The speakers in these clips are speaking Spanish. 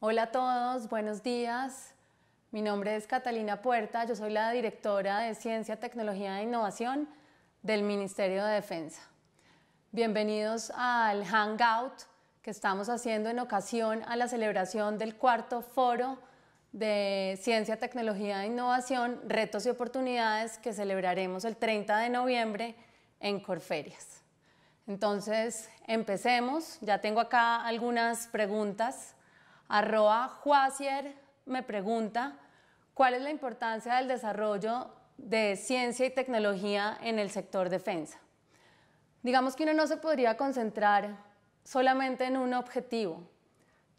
Hola a todos, buenos días. Mi nombre es Catalina Puerta, yo soy la directora de Ciencia, Tecnología e Innovación del Ministerio de Defensa. Bienvenidos al Hangout que estamos haciendo en ocasión a la celebración del cuarto foro de Ciencia, Tecnología e Innovación, Retos y Oportunidades que celebraremos el 30 de noviembre en Corferias. Entonces, empecemos. Ya tengo acá algunas preguntas Arroa Juasier me pregunta, ¿cuál es la importancia del desarrollo de ciencia y tecnología en el sector defensa? Digamos que uno no se podría concentrar solamente en un objetivo.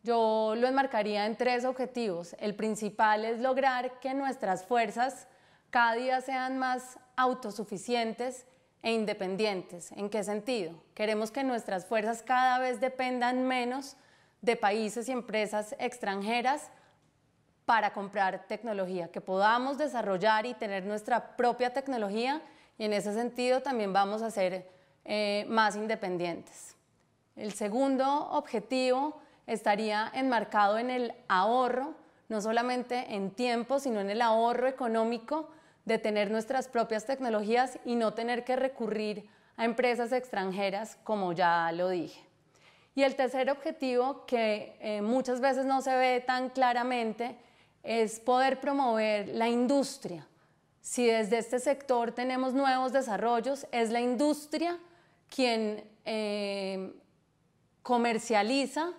Yo lo enmarcaría en tres objetivos. El principal es lograr que nuestras fuerzas cada día sean más autosuficientes e independientes. ¿En qué sentido? Queremos que nuestras fuerzas cada vez dependan menos de países y empresas extranjeras para comprar tecnología, que podamos desarrollar y tener nuestra propia tecnología y en ese sentido también vamos a ser eh, más independientes. El segundo objetivo estaría enmarcado en el ahorro, no solamente en tiempo, sino en el ahorro económico de tener nuestras propias tecnologías y no tener que recurrir a empresas extranjeras, como ya lo dije. Y el tercer objetivo, que eh, muchas veces no se ve tan claramente, es poder promover la industria. Si desde este sector tenemos nuevos desarrollos, es la industria quien eh, comercializa,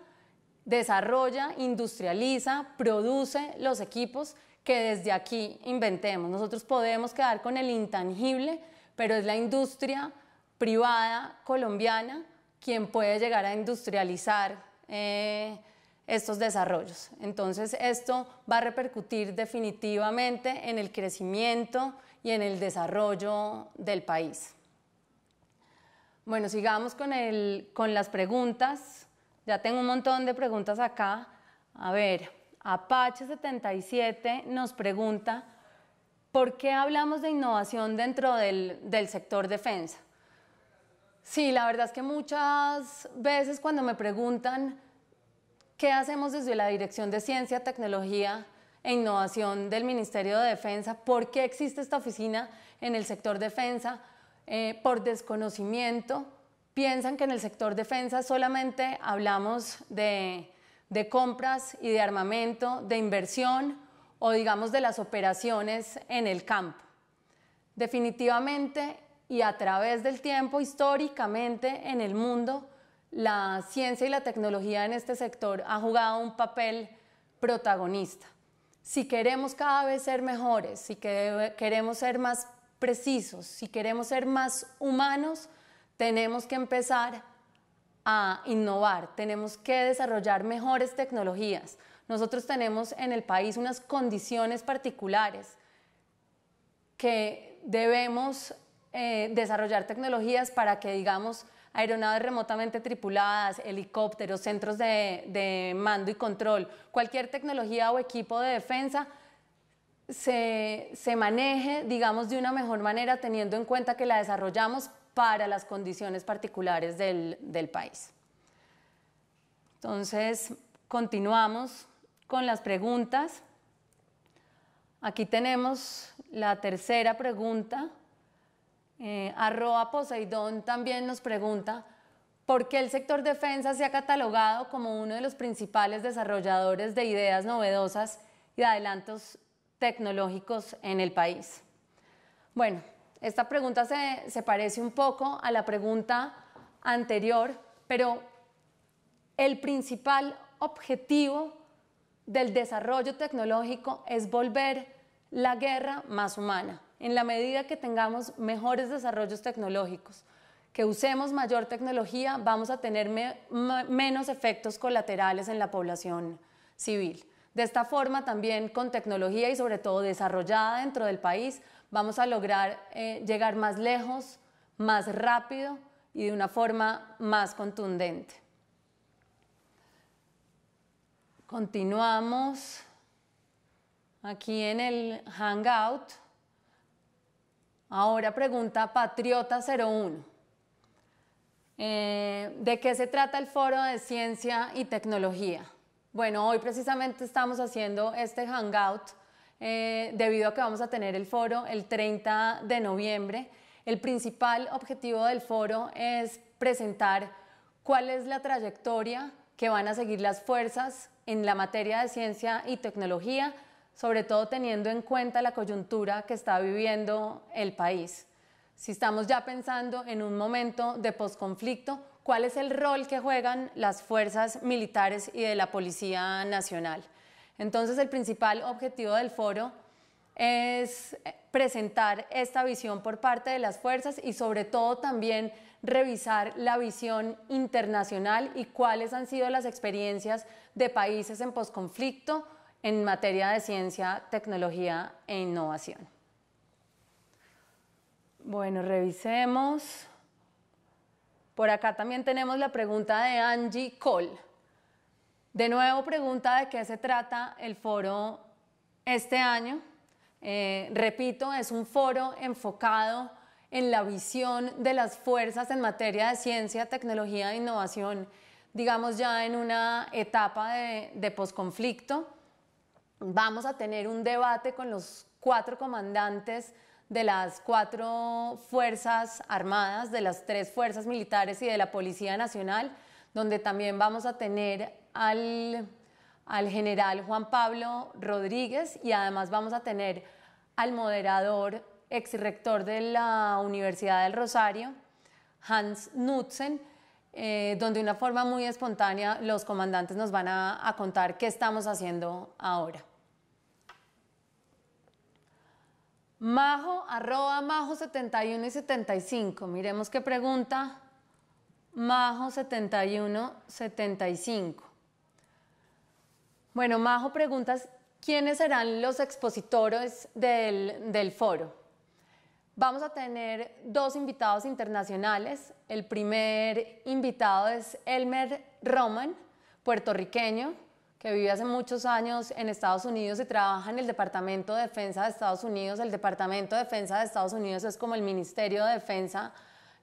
desarrolla, industrializa, produce los equipos que desde aquí inventemos. Nosotros podemos quedar con el intangible, pero es la industria privada colombiana quien puede llegar a industrializar eh, estos desarrollos. Entonces esto va a repercutir definitivamente en el crecimiento y en el desarrollo del país. Bueno, sigamos con, las preguntas. Ya tengo un montón de preguntas acá. A ver, Apache77 nos pregunta, ¿por qué hablamos de innovación dentro del sector defensa? Sí, la verdad es que muchas veces cuando me preguntan qué hacemos desde la Dirección de Ciencia, Tecnología e Innovación del Ministerio de Defensa, por qué existe esta oficina en el sector defensa, eh, por desconocimiento, piensan que en el sector defensa solamente hablamos de compras y de armamento, de inversión o digamos de las operaciones en el campo. Definitivamente y a través del tiempo, históricamente en el mundo, la ciencia y la tecnología en este sector ha jugado un papel protagonista. Si queremos cada vez ser mejores, si queremos ser más precisos, si queremos ser más humanos, tenemos que empezar a innovar, tenemos que desarrollar mejores tecnologías. Nosotros tenemos en el país unas condiciones particulares que debemos eh, desarrollar tecnologías para que, digamos, aeronaves remotamente tripuladas, helicópteros, centros de, mando y control, cualquier tecnología o equipo de defensa se, maneje, digamos, de una mejor manera, teniendo en cuenta que la desarrollamos para las condiciones particulares del, del país. Entonces, continuamos con las preguntas. Aquí tenemos la tercera pregunta eh, Poseidón también nos pregunta por qué el sector defensa se ha catalogado como uno de los principales desarrolladores de ideas novedosas y adelantos tecnológicos en el país. Bueno, esta pregunta se parece un poco a la pregunta anterior, pero el principal objetivo del desarrollo tecnológico es volver la guerra más humana en la medida que tengamos mejores desarrollos tecnológicos, que usemos mayor tecnología, vamos a tener menos efectos colaterales en la población civil. De esta forma también con tecnología y sobre todo desarrollada dentro del país, vamos a lograr eh, llegar más lejos, más rápido y de una forma más contundente. Continuamos aquí en el Hangout. Ahora pregunta Patriota 01. Eh, ¿De qué se trata el foro de ciencia y tecnología? Bueno, hoy precisamente estamos haciendo este hangout eh, debido a que vamos a tener el foro el 30 de noviembre. El principal objetivo del foro es presentar cuál es la trayectoria que van a seguir las fuerzas en la materia de ciencia y tecnología sobre todo teniendo en cuenta la coyuntura que está viviendo el país. Si estamos ya pensando en un momento de posconflicto, ¿cuál es el rol que juegan las fuerzas militares y de la Policía Nacional? Entonces, el principal objetivo del foro es eh, presentar esta visión por parte de las fuerzas y sobre todo también revisar la visión internacional y cuáles han sido las experiencias de países en posconflicto en materia de ciencia, tecnología e innovación. Bueno, revisemos. Por acá también tenemos la pregunta de Angie Cole. De nuevo pregunta de qué se trata el foro este año. Eh, repito, es un foro enfocado en la visión de las fuerzas en materia de ciencia, tecnología e innovación, digamos ya en una etapa de, de posconflicto vamos a tener un debate con los cuatro comandantes de las cuatro fuerzas armadas, de las tres fuerzas militares y de la Policía Nacional, donde también vamos a tener al, general Juan Pablo Rodríguez y además vamos a tener al moderador, ex rector de la Universidad del Rosario, Hans Nutzen, eh, donde de una forma muy espontánea los comandantes nos van a contar qué estamos haciendo ahora. Majo, arroba Majo 71 y 75. Miremos qué pregunta. Majo 71, 75. Bueno, Majo preguntas, ¿quiénes serán los expositores del, del foro? Vamos a tener dos invitados internacionales. El primer invitado es Elmer Roman, puertorriqueño, que vive hace muchos años en Estados Unidos y trabaja en el Departamento de Defensa de Estados Unidos. El Departamento de Defensa de Estados Unidos es como el Ministerio de Defensa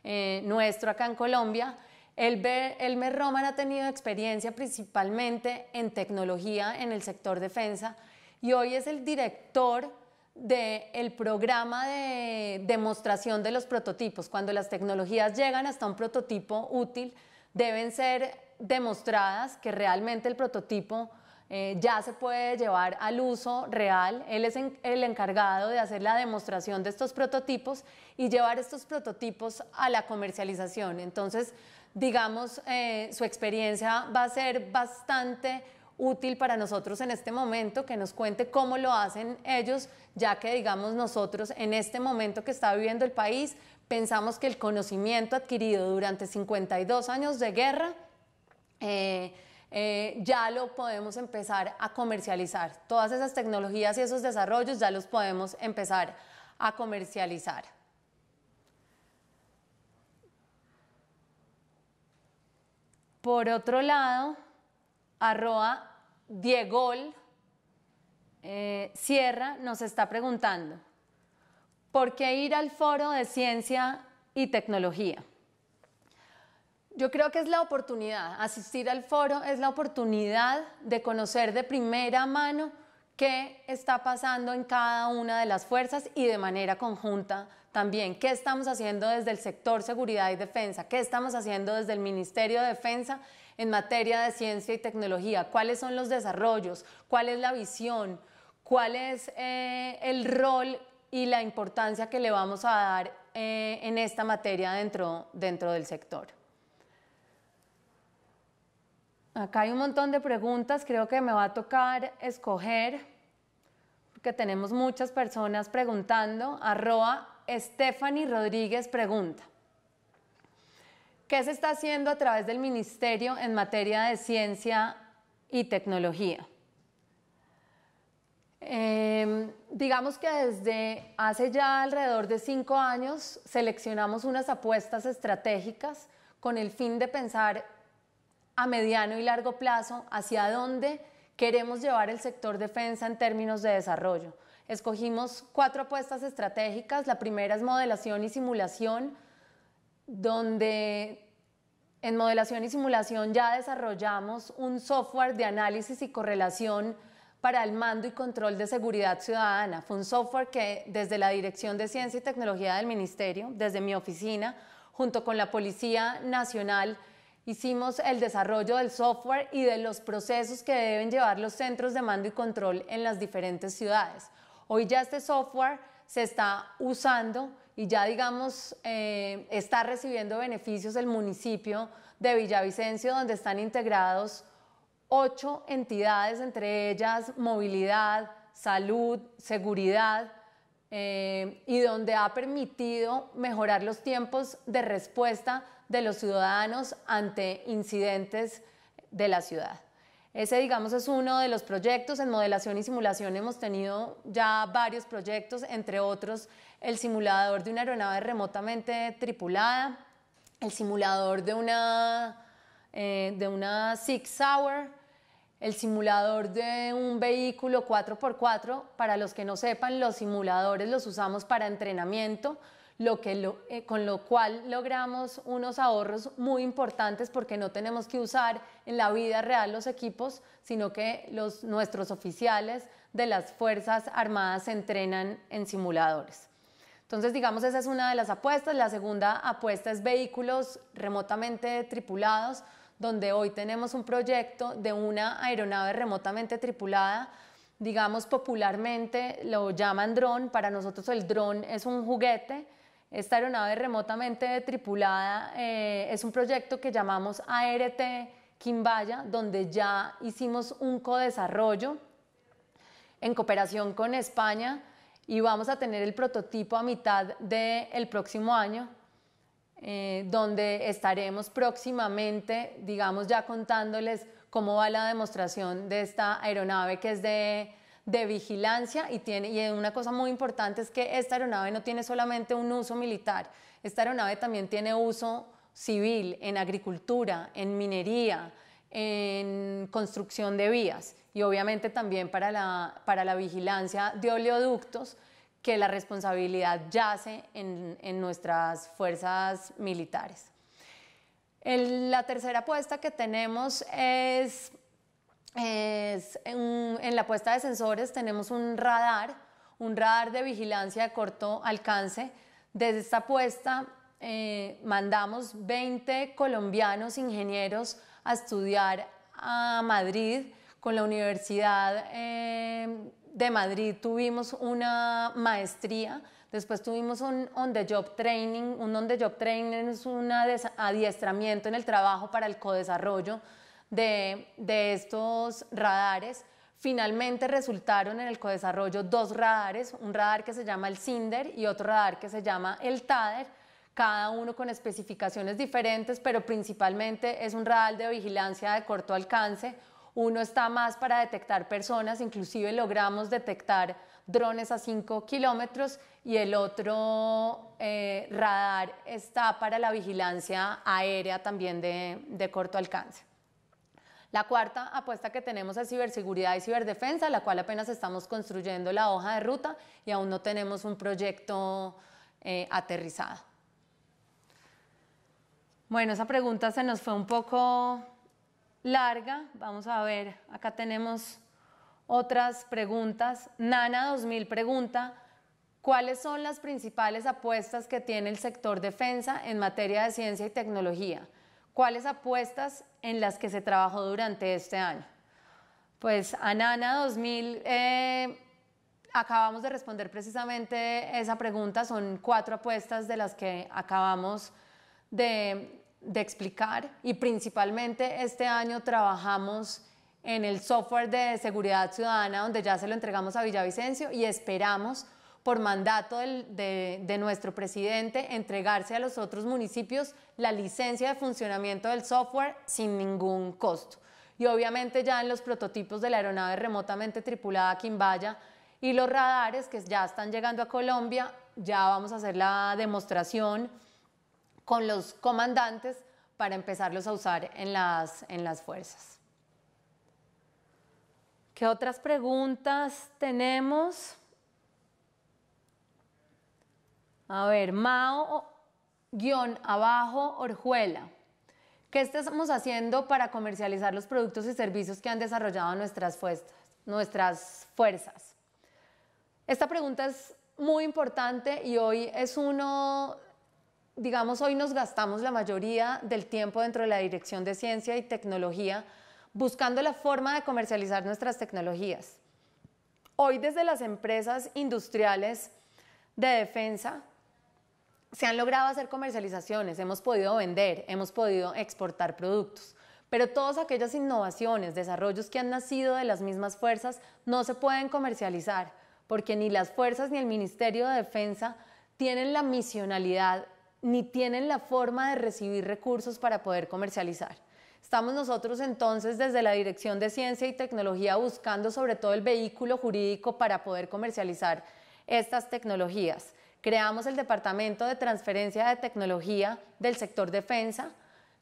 eh, nuestro acá en Colombia. Elmer Roman ha tenido experiencia principalmente en tecnología en el sector defensa y hoy es el director del programa de demostración de los prototipos. Cuando las tecnologías llegan hasta un prototipo útil, deben ser demostradas, que realmente el prototipo eh, ya se puede llevar al uso real. Él es el encargado de hacer la demostración de estos prototipos y llevar estos prototipos a la comercialización. Entonces, digamos, eh, su experiencia va a ser bastante útil para nosotros en este momento, que nos cuente cómo lo hacen ellos, ya que digamos nosotros en este momento que está viviendo el país, Pensamos que el conocimiento adquirido durante 52 años de guerra eh, eh, ya lo podemos empezar a comercializar. Todas esas tecnologías y esos desarrollos ya los podemos empezar a comercializar. Por otro lado, arroba Diegol eh, Sierra nos está preguntando, ¿por qué ir al foro de ciencia y tecnología? Yo creo que es la oportunidad, asistir al foro es la oportunidad de conocer de primera mano qué está pasando en cada una de las fuerzas y de manera conjunta también, qué estamos haciendo desde el sector seguridad y defensa, qué estamos haciendo desde el Ministerio de Defensa en materia de ciencia y tecnología, cuáles son los desarrollos, cuál es la visión, cuál es eh, el rol y la importancia que le vamos a dar eh, en esta materia dentro, dentro del sector. Acá hay un montón de preguntas, creo que me va a tocar escoger, porque tenemos muchas personas preguntando. Arroba Stephanie Rodríguez pregunta. ¿Qué se está haciendo a través del Ministerio en materia de ciencia y tecnología? Em, Digamos que desde hace ya alrededor de cinco años seleccionamos unas apuestas estratégicas con el fin de pensar a mediano y largo plazo hacia dónde queremos llevar el sector defensa en términos de desarrollo. Escogimos cuatro apuestas estratégicas. La primera es modelación y simulación, donde en modelación y simulación ya desarrollamos un software de análisis y correlación para el mando y control de seguridad ciudadana. Fue un software que desde la Dirección de Ciencia y Tecnología del Ministerio, desde mi oficina, junto con la Policía Nacional, hicimos el desarrollo del software y de los procesos que deben llevar los centros de mando y control en las diferentes ciudades. Hoy ya este software se está usando y ya digamos eh, está recibiendo beneficios el municipio de Villavicencio donde están integrados ocho entidades, entre ellas movilidad, salud, seguridad, eh, y donde ha permitido mejorar los tiempos de respuesta de los ciudadanos ante incidentes de la ciudad. Ese, digamos, es uno de los proyectos. En modelación y simulación hemos tenido ya varios proyectos, entre otros el simulador de una aeronave remotamente tripulada, el simulador de una, eh, de una Six Hour, el simulador de un vehículo 4x4. Para los que no sepan, los simuladores los usamos para entrenamiento, lo que eh, con lo cual logramos unos ahorros muy importantes porque no tenemos que usar en la vida real los equipos, sino que los, nuestros oficiales de las Fuerzas Armadas se entrenan en simuladores. Entonces, digamos, esa es una de las apuestas. La segunda apuesta es vehículos remotamente tripulados donde hoy tenemos un proyecto de una aeronave remotamente tripulada digamos popularmente lo llaman dron, para nosotros el dron es un juguete. Esta aeronave remotamente tripulada eh, es un proyecto que llamamos ART Quimbaya, donde ya hicimos un co-desarrollo en cooperación con España y vamos a tener el prototipo a mitad del próximo año. Eh, donde estaremos próximamente, digamos, ya contándoles cómo va la demostración de esta aeronave que es de, vigilancia y, tiene, y una cosa muy importante es que esta aeronave no tiene solamente un uso militar, esta aeronave también tiene uso civil, en agricultura, en minería, en construcción de vías y obviamente también para la vigilancia de oleoductos que la responsabilidad yace en, nuestras fuerzas militares. la tercera apuesta que tenemos es, en, la apuesta de sensores tenemos un radar, un radar de vigilancia de corto alcance. Desde esta apuesta eh, mandamos 20 colombianos ingenieros a estudiar a Madrid con la Universidad eh, de Madrid tuvimos una maestría, después tuvimos un on-the-job training. Un on-the-job training es un adiestramiento en el trabajo para el co de, de estos radares. Finalmente resultaron en el co-desarrollo dos radares, un radar que se llama el CINDER y otro radar que se llama el TADER, cada uno con especificaciones diferentes, pero principalmente es un radar de vigilancia de corto alcance, uno está más para detectar personas, inclusive logramos detectar drones a 5 kilómetros y el otro eh, radar está para la vigilancia aérea también de, corto alcance. La cuarta apuesta que tenemos es ciberseguridad y ciberdefensa, la cual apenas estamos construyendo la hoja de ruta y aún no tenemos un proyecto eh, aterrizado. Bueno, esa pregunta se nos fue un poco larga. Vamos a ver, acá tenemos otras preguntas. Nana 2000 pregunta, ¿cuáles son las principales apuestas que tiene el sector defensa en materia de ciencia y tecnología? ¿Cuáles apuestas en las que se trabajó durante este año? Pues a Nana 2000 eh, acabamos de responder precisamente esa pregunta. Son cuatro apuestas de las que acabamos de de explicar y principalmente este año trabajamos en el software de seguridad ciudadana donde ya se lo entregamos a Villavicencio y esperamos por mandato de, de nuestro presidente entregarse a los otros municipios la licencia de funcionamiento del software sin ningún costo. Y obviamente ya en los prototipos de la aeronave remotamente tripulada Quimbaya y los radares que ya están llegando a Colombia, ya vamos a hacer la demostración con los comandantes para empezarlos a usar en las, en las fuerzas. ¿Qué otras preguntas tenemos? A ver, Mao guión abajo Orjuela. ¿Qué estamos haciendo para comercializar los productos y servicios que han desarrollado nuestras fuerzas? Nuestras fuerzas? Esta pregunta es muy importante y hoy es uno digamos, hoy nos gastamos la mayoría del tiempo dentro de la Dirección de Ciencia y Tecnología buscando la forma de comercializar nuestras tecnologías. Hoy desde las empresas industriales de defensa se han logrado hacer comercializaciones, hemos podido vender, hemos podido exportar productos, pero todas aquellas innovaciones, desarrollos que han nacido de las mismas fuerzas no se pueden comercializar porque ni las fuerzas ni el Ministerio de Defensa tienen la misionalidad ni tienen la forma de recibir recursos para poder comercializar. Estamos nosotros entonces desde la Dirección de Ciencia y Tecnología buscando sobre todo el vehículo jurídico para poder comercializar estas tecnologías. Creamos el Departamento de Transferencia de Tecnología del sector defensa,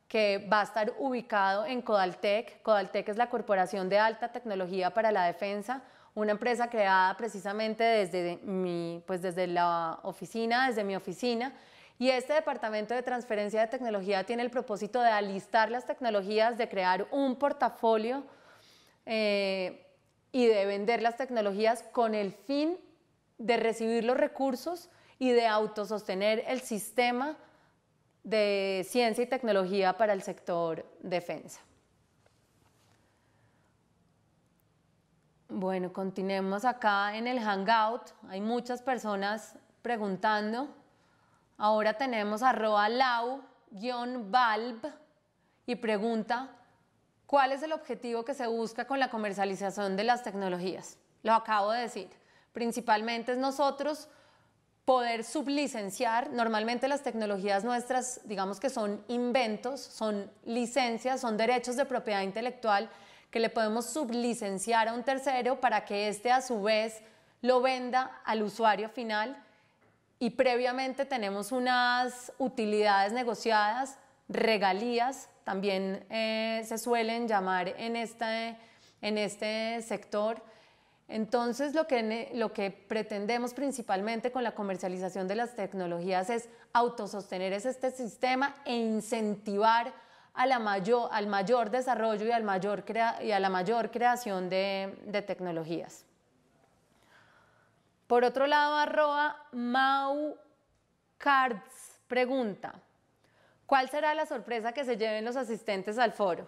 que va a estar ubicado en Codaltec. Codaltec es la Corporación de Alta Tecnología para la Defensa, una empresa creada precisamente desde, mi, pues desde la oficina, desde mi oficina, y este departamento de transferencia de tecnología tiene el propósito de alistar las tecnologías, de crear un portafolio eh, y de vender las tecnologías con el fin de recibir los recursos y de autosostener el sistema de ciencia y tecnología para el sector defensa. Bueno, continuemos acá en el Hangout. Hay muchas personas preguntando. Ahora tenemos arroba lau y pregunta, ¿cuál es el objetivo que se busca con la comercialización de las tecnologías? Lo acabo de decir. Principalmente es nosotros poder sublicenciar. Normalmente las tecnologías nuestras, digamos que son inventos, son licencias, son derechos de propiedad intelectual que le podemos sublicenciar a un tercero para que éste a su vez lo venda al usuario final y previamente tenemos unas utilidades negociadas, regalías, también eh, se suelen llamar en este, este sector. Entonces lo que, pretendemos principalmente con la comercialización de las tecnologías es autosostener este sistema e incentivar al mayor desarrollo y, a la mayor creación de tecnologías. Por otro lado, arroba Mau Cards pregunta, ¿cuál será la sorpresa que se lleven los asistentes al foro?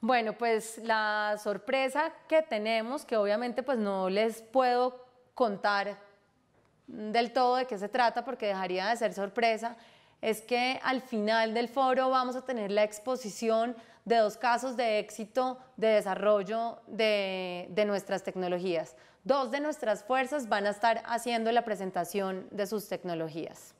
Bueno, pues la sorpresa que tenemos, que obviamente pues no les puedo contar del todo de qué se trata porque dejaría de ser sorpresa, es que al final del foro vamos a tener la exposición de dos casos de éxito de desarrollo de nuestras tecnologías. Dos de nuestras fuerzas van a estar haciendo la presentación de sus tecnologías.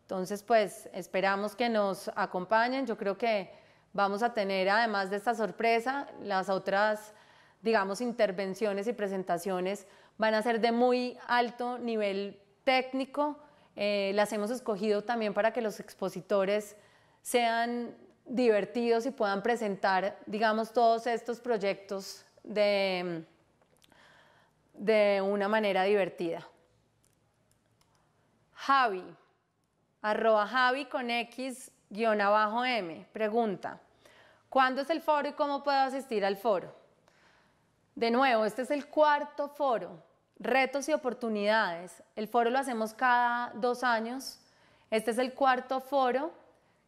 Entonces, pues esperamos que nos acompañen. Yo creo que vamos a tener, además de esta sorpresa, las otras, digamos, intervenciones y presentaciones van a ser de muy alto nivel técnico. Eh, las hemos escogido también para que los expositores sean divertidos y puedan presentar, digamos, todos estos proyectos de de una manera divertida. Javi, arroba Javi con X guion abajo M, pregunta, ¿cuándo es el foro y cómo puedo asistir al foro? De nuevo, este es el cuarto foro, retos y oportunidades. El foro lo hacemos cada dos años. Este es el cuarto foro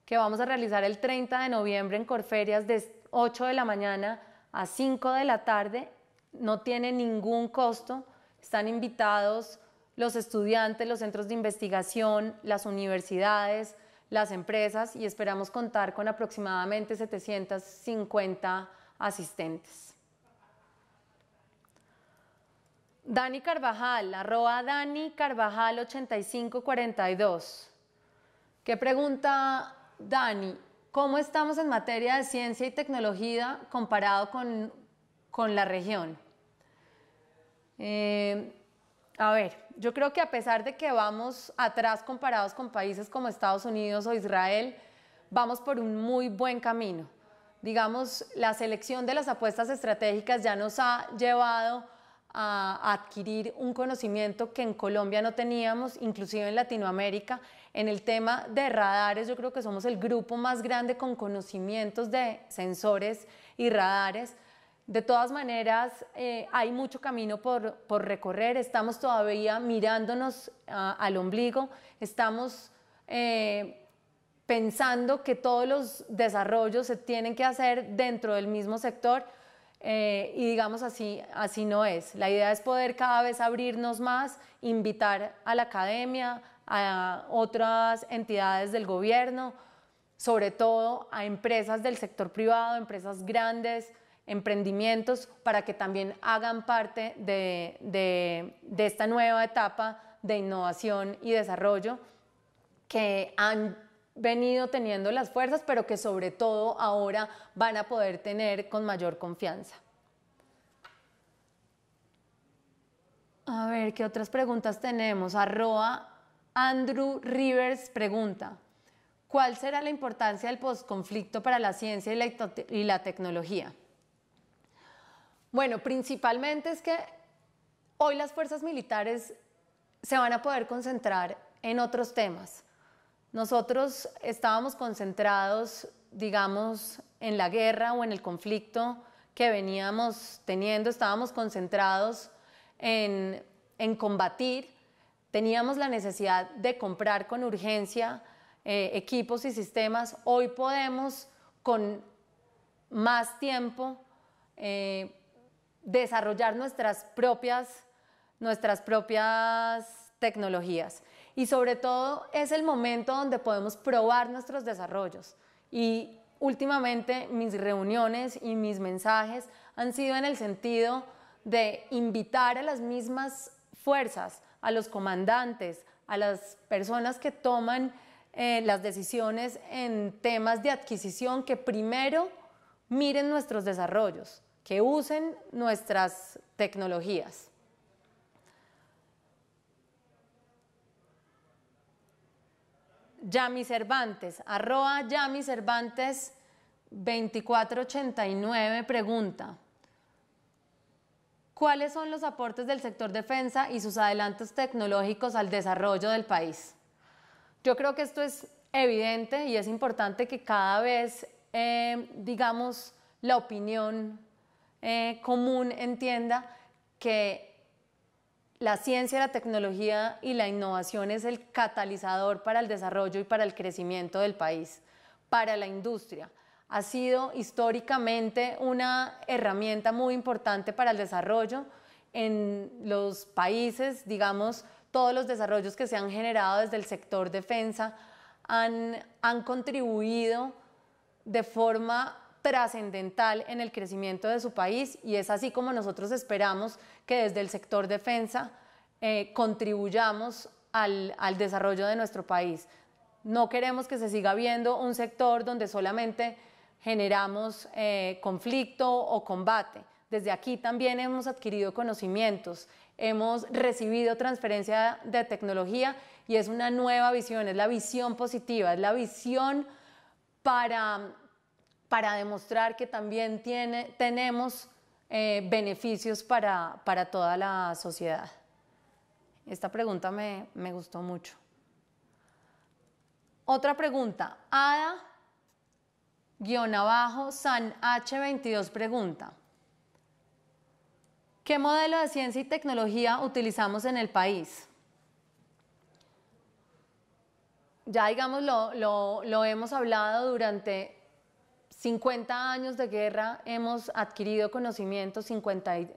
que vamos a realizar el 30 de noviembre en Corferias de 8 de la mañana a 5 de la tarde no tiene ningún costo. Están invitados los estudiantes, los centros de investigación, las universidades, las empresas y esperamos contar con aproximadamente 750 asistentes. Dani Carvajal, arroba Dani Carvajal 8542. ¿Qué pregunta Dani? ¿Cómo estamos en materia de ciencia y tecnología comparado con, con la región? Eh, a ver, yo creo que a pesar de que vamos atrás comparados con países como Estados Unidos o Israel, vamos por un muy buen camino. Digamos, la selección de las apuestas estratégicas ya nos ha llevado a adquirir un conocimiento que en Colombia no teníamos, inclusive en Latinoamérica. En el tema de radares, yo creo que somos el grupo más grande con conocimientos de sensores y radares. De todas maneras, eh, hay mucho camino por, recorrer, estamos todavía mirándonos ah, al ombligo, estamos eh, pensando que todos los desarrollos se tienen que hacer dentro del mismo sector eh, y digamos así, así no es. La idea es poder cada vez abrirnos más, invitar a la academia, a otras entidades del gobierno, sobre todo a empresas del sector privado, empresas grandes, emprendimientos para que también hagan parte de, esta nueva etapa de innovación y desarrollo que han venido teniendo las fuerzas, pero que sobre todo ahora van a poder tener con mayor confianza. A ver, ¿qué otras preguntas tenemos? Arroba Andrew Rivers pregunta, ¿cuál será la importancia del postconflicto para la ciencia y la tecnología? Bueno, principalmente es que hoy las fuerzas militares se van a poder concentrar en otros temas. Nosotros estábamos concentrados, digamos, en la guerra o en el conflicto que veníamos teniendo, estábamos concentrados en, combatir, teníamos la necesidad de comprar con urgencia eh, equipos y sistemas, hoy podemos con más tiempo eh, desarrollar nuestras propias, nuestras propias tecnologías. Y sobre todo es el momento donde podemos probar nuestros desarrollos. Y últimamente mis reuniones y mis mensajes han sido en el sentido de invitar a las mismas fuerzas, a los comandantes, a las personas que toman eh, las decisiones en temas de adquisición, que primero miren nuestros desarrollos, que usen nuestras tecnologías. Yami Cervantes, arroba Yami Cervantes 2489 pregunta, ¿cuáles son los aportes del sector defensa y sus adelantos tecnológicos al desarrollo del país? Yo creo que esto es evidente y es importante que cada vez, eh, digamos, la opinión eh, común entienda que la ciencia, la tecnología y la innovación es el catalizador para el desarrollo y para el crecimiento del país, para la industria. Ha sido históricamente una herramienta muy importante para el desarrollo en los países, digamos, todos los desarrollos que se han generado desde el sector defensa han, han contribuido de forma trascendental en el crecimiento de su país y es así como nosotros esperamos que desde el sector defensa eh, contribuyamos al, desarrollo de nuestro país. No queremos que se siga viendo un sector donde solamente generamos eh, conflicto o combate. Desde aquí también hemos adquirido conocimientos, hemos recibido transferencia de tecnología y es una nueva visión, es la visión positiva, es la visión para para demostrar que también tiene, tenemos eh, beneficios para, toda la sociedad. Esta pregunta me, gustó mucho. Otra pregunta. Ada, guión abajo, San H22 pregunta. ¿Qué modelo de ciencia y tecnología utilizamos en el país? Ya digamos, lo, lo hemos hablado durante 50 años de guerra hemos adquirido conocimiento,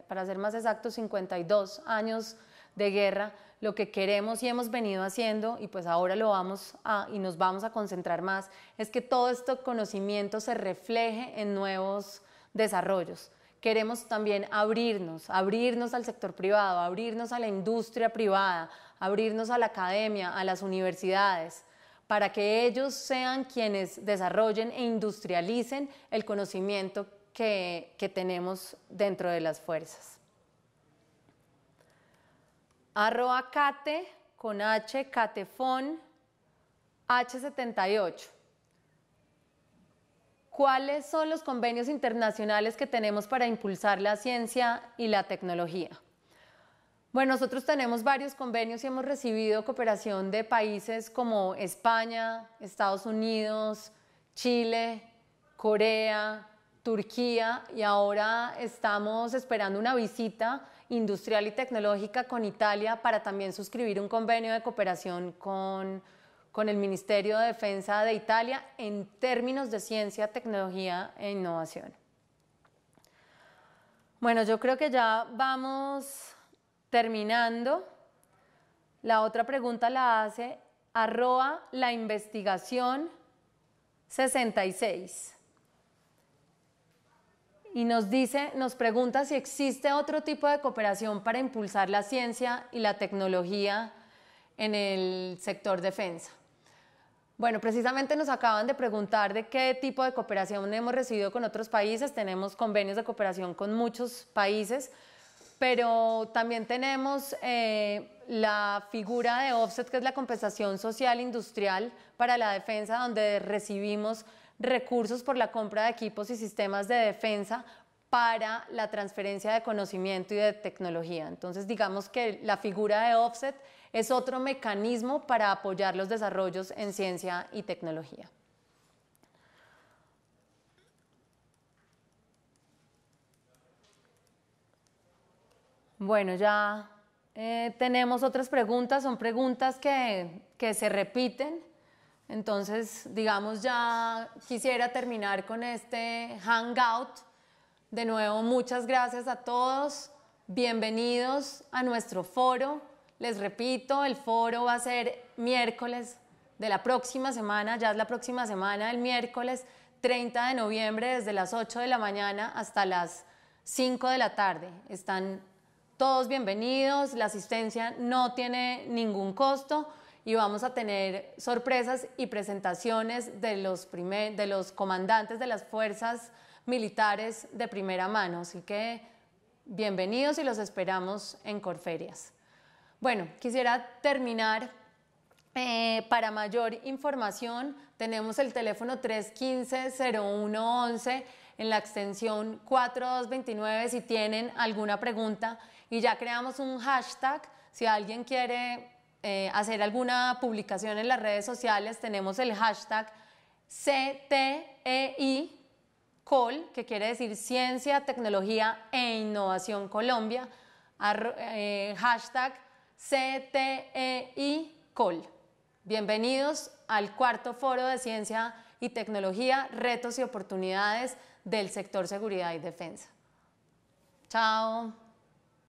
para ser más exactos, 52 años de guerra, lo que queremos y hemos venido haciendo, y pues ahora lo vamos a, y nos vamos a concentrar más, es que todo este conocimiento se refleje en nuevos desarrollos. Queremos también abrirnos, abrirnos al sector privado, abrirnos a la industria privada, abrirnos a la academia, a las universidades, para que ellos sean quienes desarrollen e industrialicen el conocimiento que, tenemos dentro de las fuerzas. Arroba con H, H78. ¿Cuáles son los convenios internacionales que tenemos para impulsar la ciencia y la tecnología? Bueno, nosotros tenemos varios convenios y hemos recibido cooperación de países como España, Estados Unidos, Chile, Corea, Turquía y ahora estamos esperando una visita industrial y tecnológica con Italia para también suscribir un convenio de cooperación con, el Ministerio de Defensa de Italia en términos de ciencia, tecnología e innovación. Bueno, yo creo que ya vamos Terminando, la otra pregunta la hace arroba la investigación 66. Y nos dice, nos pregunta si existe otro tipo de cooperación para impulsar la ciencia y la tecnología en el sector defensa. Bueno, precisamente nos acaban de preguntar de qué tipo de cooperación hemos recibido con otros países. Tenemos convenios de cooperación con muchos países pero también tenemos eh, la figura de offset, que es la compensación social industrial para la defensa, donde recibimos recursos por la compra de equipos y sistemas de defensa para la transferencia de conocimiento y de tecnología. Entonces, digamos que la figura de offset es otro mecanismo para apoyar los desarrollos en ciencia y tecnología. Bueno, ya eh, tenemos otras preguntas, son preguntas que, que se repiten. Entonces, digamos, ya quisiera terminar con este hangout. De nuevo, muchas gracias a todos. Bienvenidos a nuestro foro. Les repito, el foro va a ser miércoles de la próxima semana, ya es la próxima semana, el miércoles 30 de noviembre, desde las 8 de la mañana hasta las 5 de la tarde. Están todos bienvenidos, la asistencia no tiene ningún costo y vamos a tener sorpresas y presentaciones de los, comandantes de las fuerzas militares de primera mano. Así que bienvenidos y los esperamos en Corferias. Bueno, quisiera terminar. Eh, para mayor información tenemos el teléfono 315-0111 en la extensión 4229 si tienen alguna pregunta y ya creamos un hashtag. Si alguien quiere eh, hacer alguna publicación en las redes sociales, tenemos el hashtag CTEICOL, COL, que quiere decir Ciencia, Tecnología e Innovación Colombia, eh, hashtag CTEI COL. Bienvenidos al cuarto foro de Ciencia y Tecnología, Retos y Oportunidades del sector Seguridad y Defensa. Chao.